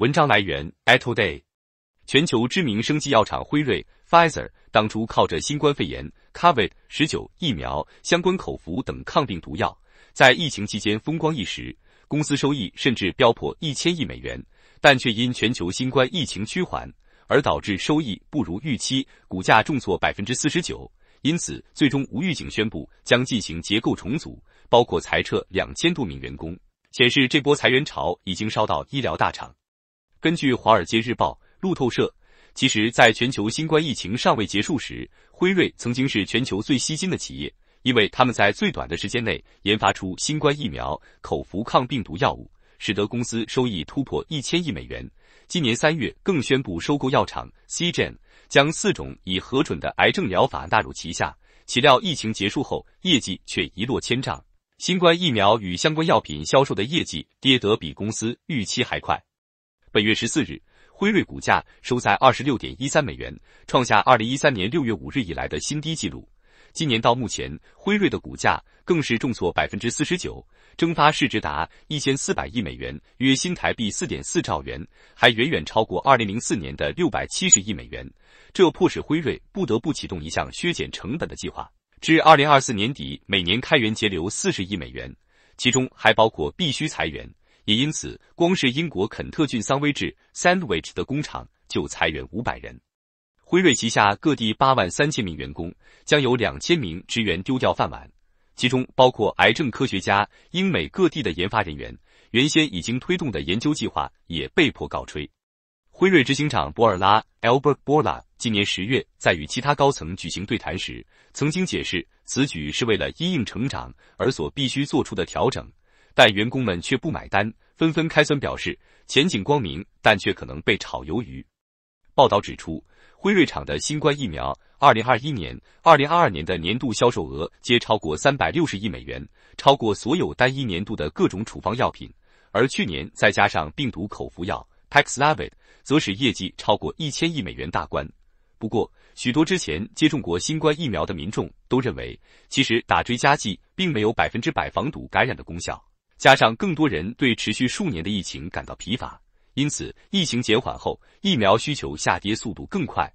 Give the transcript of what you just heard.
文章来源 a t o Day。全球知名生技药厂辉瑞 （Pfizer） 当初靠着新冠肺炎 （COVID-19） 疫苗相关口服等抗病毒药，在疫情期间风光一时，公司收益甚至飙破一千亿美元，但却因全球新冠疫情趋缓而导致收益不如预期，股价重挫百分之四十九，因此最终无预警宣布将进行结构重组，包括裁撤两千多名员工，显示这波裁员潮已经烧到医疗大厂。根据《华尔街日报》、路透社，其实，在全球新冠疫情尚未结束时，辉瑞曾经是全球最吸金的企业，因为他们在最短的时间内研发出新冠疫苗、口服抗病毒药物，使得公司收益突破一千亿美元。今年三月，更宣布收购药厂 c g n 将四种已核准的癌症疗法纳入旗下。岂料疫情结束后，业绩却一落千丈，新冠疫苗与相关药品销售的业绩跌得比公司预期还快。本月十四日，辉瑞股价收在二十六点一三美元，创下二零一三年六月五日以来的新低纪录。今年到目前，辉瑞的股价更是重挫百分之四十九，蒸发市值达一千四百亿美元，约新台币四点四兆元，还远远超过二零零四年的六百七十亿美元。这迫使辉瑞不得不启动一项削减成本的计划，至二零二四年底每年开源节流四十亿美元，其中还包括必须裁员。也因此，光是英国肯特郡桑威治 （Sandwich） 的工厂就裁员五百人，辉瑞旗下各地八万三千名员工将有两千名职员丢掉饭碗，其中包括癌症科学家、英美各地的研发人员。原先已经推动的研究计划也被迫告吹。辉瑞执行长博尔拉 （Albert b o r l l a 今年十月在与其他高层举行对谈时，曾经解释此举是为了因应成长而所必须做出的调整。但员工们却不买单，纷纷开酸表示前景光明，但却可能被炒鱿鱼。报道指出，辉瑞厂的新冠疫苗，2021年、2022年的年度销售额皆超过360亿美元，超过所有单一年度的各种处方药品。而去年再加上病毒口服药 Paxlovid，则使业绩超过1000亿美元大关。不过，许多之前接种过新冠疫苗的民众都认为，其实打追加剂并没有百分之百防堵感染的功效。加上更多人对持续数年的疫情感到疲乏，因此疫情减缓后，疫苗需求下跌速度更快。